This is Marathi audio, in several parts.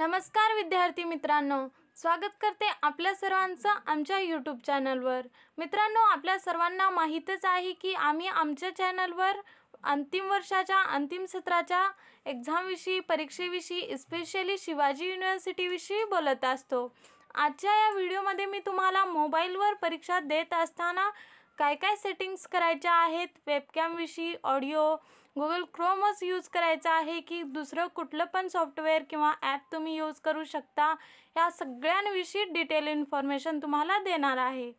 नमस्कार विद्यार्थी मित्रांनो स्वागत करते आपल्या सर्वांचं आमच्या यूट्यूब चॅनलवर मित्रांनो आपल्या सर्वांना माहीतच आहे की आम्ही आमच्या चॅनलवर अंतिम वर्षाच्या अंतिम सत्राच्या एक्झामविषयी परीक्षेविषयी स्पेशली शिवाजी युनिव्हर्सिटीविषयी बोलत असतो आजच्या या व्हिडिओमध्ये मी तुम्हाला मोबाईलवर परीक्षा देत असताना काय काय सेटिंग्स करायच्या आहेत वेबकॅमविषयी ऑडिओ गुगल क्रोमच यूज करायचा आहे की दुसरं कुठलं पण सॉफ्टवेअर किंवा ॲप तुम्ही यूज करू शकता या सगळ्यांविषयी डिटेल इन्फॉर्मेशन तुम्हाला देणार आहे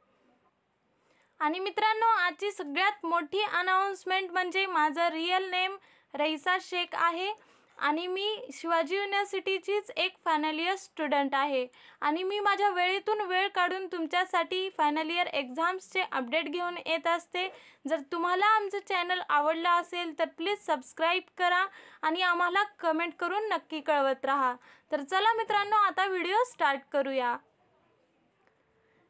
आणि मित्रांनो आजची सगळ्यात मोठी अनाऊन्समेंट म्हणजे माझं रिअल नेम रईसा शेख आहे आणि मी शिवाजी युनिव्हर्सिटीचीच एक फायनल इयर स्टुडंट आहे आणि मी माझ्या वेळेतून वेळ काढून तुमच्यासाठी फायनल इयर एक्झाम्सचे अपडेट घेऊन येत असते जर तुम्हाला आमचं चॅनल आवडलं असेल तर प्लीज सबस्क्राईब करा आणि आम्हाला कमेंट करून नक्की कळवत राहा तर चला मित्रांनो आता व्हिडिओ स्टार्ट करूया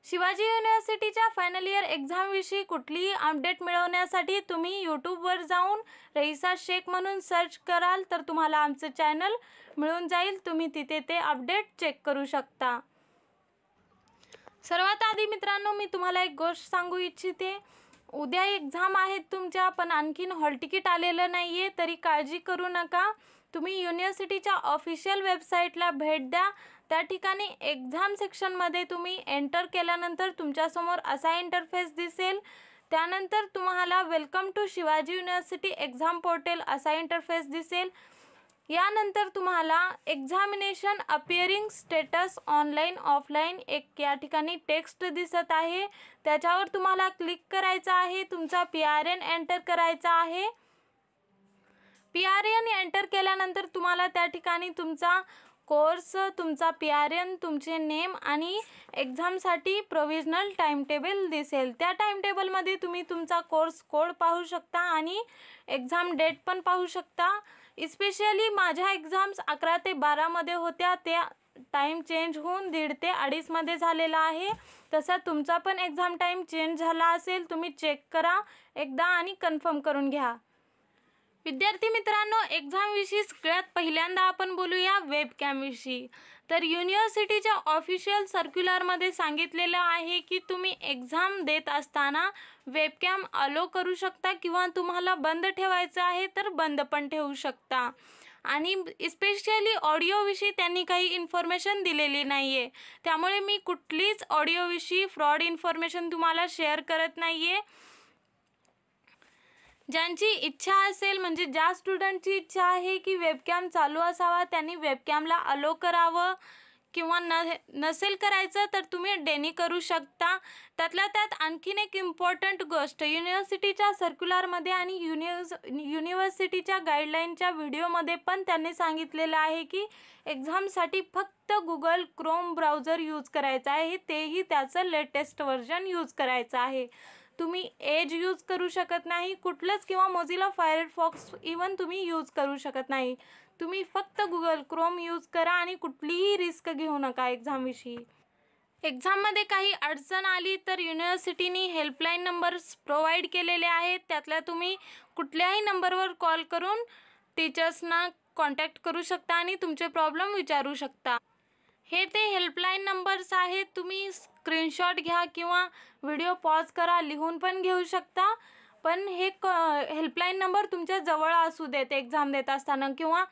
शिवाजी युनिव्हर्सिटीच्या फायनल इयर एक्झामविषयी कुठलीही अपडेट मिळवण्यासाठी तुम्ही यूट्यूबवर जाऊन रईसा शेख म्हणून सर्च कराल तर तुम्हाला आमचं चॅनल मिळून जाईल तुम्ही तिथे ते अपडेट चेक करू शकता सर्वात आधी मित्रांनो मी तुम्हाला एक गोष्ट सांगू इच्छिते उद्या एक्झाम आहेत तुमच्या पण आणखीन हॉल तिकीट आलेलं नाही आहे तरी काळजी करू नका तुम्ही युनिव्हर्सिटीच्या ऑफिशियल वेबसाईटला भेट द्या त्या ठिकाणी एक्झाम सेक्शनमध्ये तुम्ही एंटर केल्यानंतर तुमच्यासमोर असा इंटरफेस दिसेल त्यानंतर तुम्हाला welcome to Shivaji university exam portal असा इंटरफेस दिसेल यानंतर तुम्हाला examination appearing status online offline एक या ठिकाणी टेक्स्ट दिसत आहे त्याच्यावर तुम्हाला क्लिक करायचं आहे तुमचा पी आर एन एंटर करायचा आहे पी आर एन एंटर केल्यानंतर तुम्हाला त्या ठिकाणी तुमचा कोर्स तुमचा पी आर एन तुमचे नेम आणि एक्झामसाठी प्रोविजनल टाईमटेबल दिसेल त्या टाईमटेबलमध्ये तुम्ही तुमचा कोर्स कोड पाहू शकता आणि एक्झाम डेट पण पाहू शकता इस्पेशली माझ्या एक्झाम्स अकरा ते बारामध्ये होत्या त्या टाईम चेंज होऊन दीड ते अडीचमध्ये झालेला आहे तसा तुमचा पण एक्झाम टाईम चेंज झाला असेल तुम्ही चेक करा एकदा आणि कन्फर्म करून घ्या विद्यार्थी मित्रांनो एक्झामविषयी सगळ्यात पहिल्यांदा आपण बोलूया वेबकॅमविषयी तर युनिव्हर्सिटीच्या ऑफिशियल सर्क्युलरमध्ये सांगितलेलं आहे की तुम्ही एक्झाम देत असताना वेबकॅम अलो करू शकता किंवा तुम्हाला बंद ठेवायचं आहे तर बंद पण ठेवू शकता आणि स्पेशली ऑडिओविषयी त्यांनी काही इन्फॉर्मेशन दिलेली नाही आहे त्यामुळे मी कुठलीच ऑडिओविषयी फ्रॉड इन्फॉर्मेशन तुम्हाला शेअर करत नाही आहे ज्यांची इच्छा असेल म्हणजे ज्या स्टुडंटची इच्छा आहे की वेबकॅम चालू असावा त्यांनी वेबकॅमला अलो करावं किंवा न नसेल करायचं तर तुम्ही डेनी करू शकता त्यातल्या त्यात आणखीन एक इम्पॉर्टंट गोष्ट युनिव्हर्सिटीच्या सर्क्युलरमध्ये आणि युनिव्हर्स युनिव्हर्सिटीच्या गाईडलाईनच्या व्हिडिओमध्ये पण त्यांनी सांगितलेलं आहे की एक्झामसाठी फक्त गुगल क्रोम ब्राउझर यूज करायचा आहे तेही त्याचं लेटेस्ट व्हर्जन यूज करायचं आहे तुम्ही एज यूज करू शकत नाही कुठलंच किंवा मोझिला फायरफॉक्स इवन तुम्ही यूज करू शकत नाही तुम्ही फक्त गुगल क्रोम यूज करा आणि कुठलीही रिस्क घेऊ नका एक्झामविषयी एक्झाममध्ये काही अडचण आली तर युनिव्हर्सिटीनी हेल्पलाईन नंबर्स प्रोव्हाइड केलेले आहेत त्यातल्या तुम्ही कुठल्याही नंबरवर कॉल करून टीचर्सना कॉन्टॅक्ट करू शकता आणि तुमचे प्रॉब्लेम विचारू शकता हे ते हेल्पलाईन नंबर्स आहेत तुम्ही स्क्रीनशॉट घ्या किंवा व्हिडिओ पॉज करा लिहून पण घेऊ शकता पण हे क हेल्पलाईन नंबर तुमच्या जवळ असू देत एक्झाम देत असताना किंवा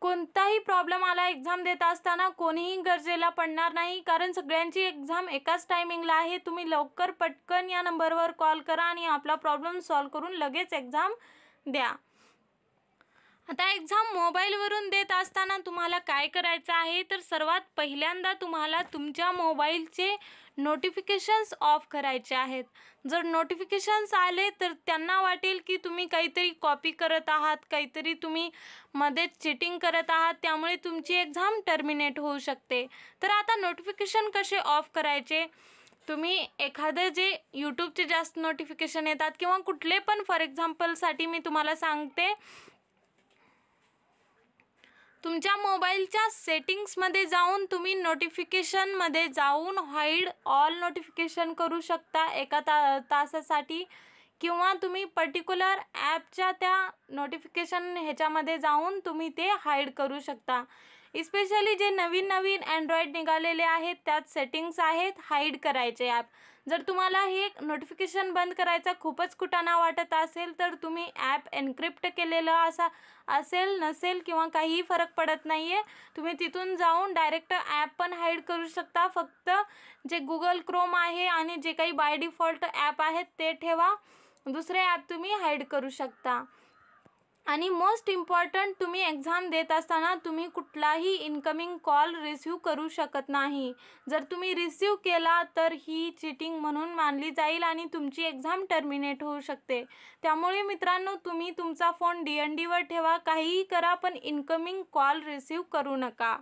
कोणताही प्रॉब्लेम आला एक्झाम देत असताना कोणीही गरजेला पडणार नाही कारण सगळ्यांची एक्झाम एकाच टायमिंगला आहे तुम्ही लवकर पटकन या नंबरवर कॉल करा आणि आपला प्रॉब्लेम सॉल्व करून लगेच एक्झाम द्या आता एक्झाम मोबाईलवरून देत असताना तुम्हाला काय करायचं आहे तर सर्वात पहिल्यांदा तुम्हाला तुमच्या मोबाईलचे नोटिफिकेशन्स ऑफ करायचे आहेत जर नोटिफिकेशन्स आले तर त्यांना वाटेल की तुम्ही काहीतरी कॉपी करत आहात काहीतरी तुम्ही मध्ये चिटिंग करत आहात त्यामुळे तुमची एक्झाम टर्मिनेट होऊ शकते तर आता नोटिफिकेशन कसे ऑफ करायचे तुम्ही एखादं जे यूट्यूबचे जास्त नोटिफिकेशन येतात किंवा कुठले पण फॉर एक्झाम्पलसाठी मी तुम्हाला सांगते तुमच्या मोबाईलच्या सेटिंग्समध्ये जाऊन तुम्ही नोटिफिकेशनमध्ये जाऊन हाईड ऑल नोटिफिकेशन करू शकता एका ता तासासाठी किंवा तुम्ही पर्टिक्युलर ॲपच्या त्या नोटिफिकेशन ह्याच्यामध्ये जाऊन तुम्ही ते हाईड करू शकता इस्पेशली जे नवीन नवीन अँड्रॉइड निघालेले आहेत त्यात सेटिंग्स आहेत हाईड करायचे ॲप जर तुम्हाला हे नोटिफिकेशन बंद करायचा खूपच कुटाणा वाटत असेल तर तुम्ही ॲप एनक्रिप्ट केलेलं असा असेल नसेल किंवा काहीही फरक पडत नाही आहे तुम्ही तिथून जाऊन डायरेक्ट ॲप पण हाईड करू शकता फक्त जे गुगल क्रोम आहे आणि जे काही बाय डिफॉल्ट ॲप आहेत ते ठेवा दुसरे ॲप तुम्ही हाईड करू शकता आणि मोस्ट इम्पॉर्टंट तुम्ही एक्झाम देत असताना तुम्ही कुठलाही इनकमिंग कॉल रिसीव करू शकत नाही जर तुम्ही रिसीव केला तर ही चिटिंग म्हणून मानली जाईल आणि तुमची एक्झाम टर्मिनेट होऊ शकते त्यामुळे मित्रांनो तुम्ही तुमचा फोन डी एन डीवर ठेवा काहीही करा पण इनकमिंग कॉल रिसिव्ह करू नका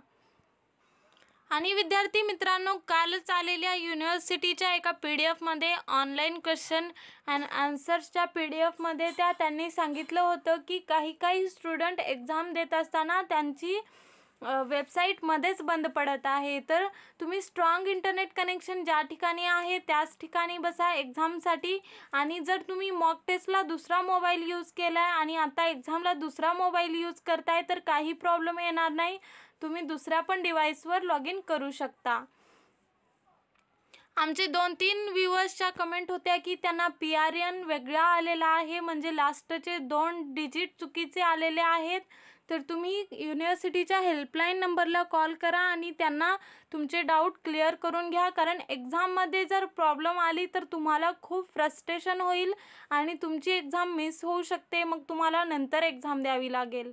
आणि विद्यार्थी मित्रांनो कालच आलेल्या युनिव्हर्सिटीच्या एका पी डी एफमध्ये ऑनलाईन क्वेश्चन अँड आन्सर्सच्या पी डी एफमध्ये त्या त्यांनी सांगितलं होतं की काही काही स्टुडंट एक्झाम देत असताना त्यांची वेबसाईटमध्येच बंद पडत आहे तर तुम्ही स्ट्रॉंग इंटरनेट कनेक्शन ज्या ठिकाणी आहे त्याच ठिकाणी बसा एक्झामसाठी आणि जर तुम्ही मॉक टेस्टला दुसरा मोबाईल यूज केला आहे आणि आता एक्झामला दुसरा मोबाईल यूज करताय तर काही प्रॉब्लेम येणार नाही तुम्ही दुसऱ्या पण डिव्हाइसवर लॉग इन करू शकता आमचे दोन तीन व्ह्यूअर्सच्या कमेंट होत्या की त्यांना पी आर एन वेगळा आलेला आहे म्हणजे लास्टचे दोन डिजिट चुकीचे आलेले आहेत तर तुम्ही युनिव्हर्सिटीच्या हेल्पलाईन नंबरला कॉल करा आणि त्यांना तुमचे डाऊट क्लिअर करून घ्या कारण एक्झाममध्ये जर प्रॉब्लेम आली तर तुम्हाला खूप फ्रस्ट्रेशन होईल आणि तुमची एक्झाम मिस होऊ शकते मग तुम्हाला नंतर एक्झाम द्यावी लागेल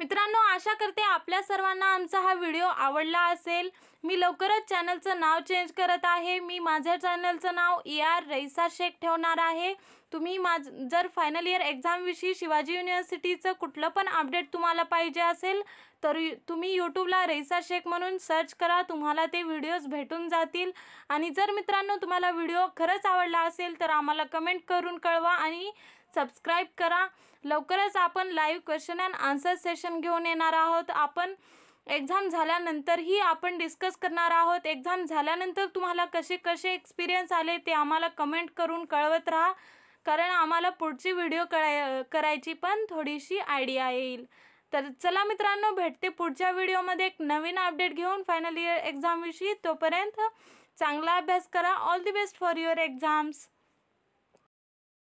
मित्रांनो आशा करते आपल्या सर्वांना आमचा हा व्हिडिओ आवडला असेल मी लवकरच चॅनलचं नाव चेंज करत आहे मी माझ्या चॅनलचं नाव ए आर रईसा शेख ठेवणार आहे तुम्ही माझ जर फायनल इयर एक्झामविषयी शिवाजी युनिव्हर्सिटीचं कुठलं पण अपडेट तुम्हाला पाहिजे असेल तर तुम्ही यूट्यूबला रईसा शेख म्हणून सर्च करा तुम्हाला ते व्हिडिओज भेटून जातील आणि जर मित्रांनो तुम्हाला व्हिडिओ खरंच आवडला असेल तर आम्हाला कमेंट करून कळवा आणि सबस्क्राईब करा लवकरच आपण live question and answer session घेऊन येणार आहोत आपण एक्झाम झाल्यानंतरही आपण डिस्कस करणार आहोत एक्झाम झाल्यानंतर तुम्हाला कसे कसे एक्सपिरियन्स आले ते आम्हाला कमेंट करून कळवत राहा कारण आम्हाला पुढची व्हिडिओ कळाय करायची पण थोडीशी आयडिया येईल तर चला मित्रांनो भेटते पुढच्या व्हिडिओमध्ये एक नवीन अपडेट घेऊन फायनल इयर एक्झामविषयी तोपर्यंत चांगला अभ्यास करा all the best for your exams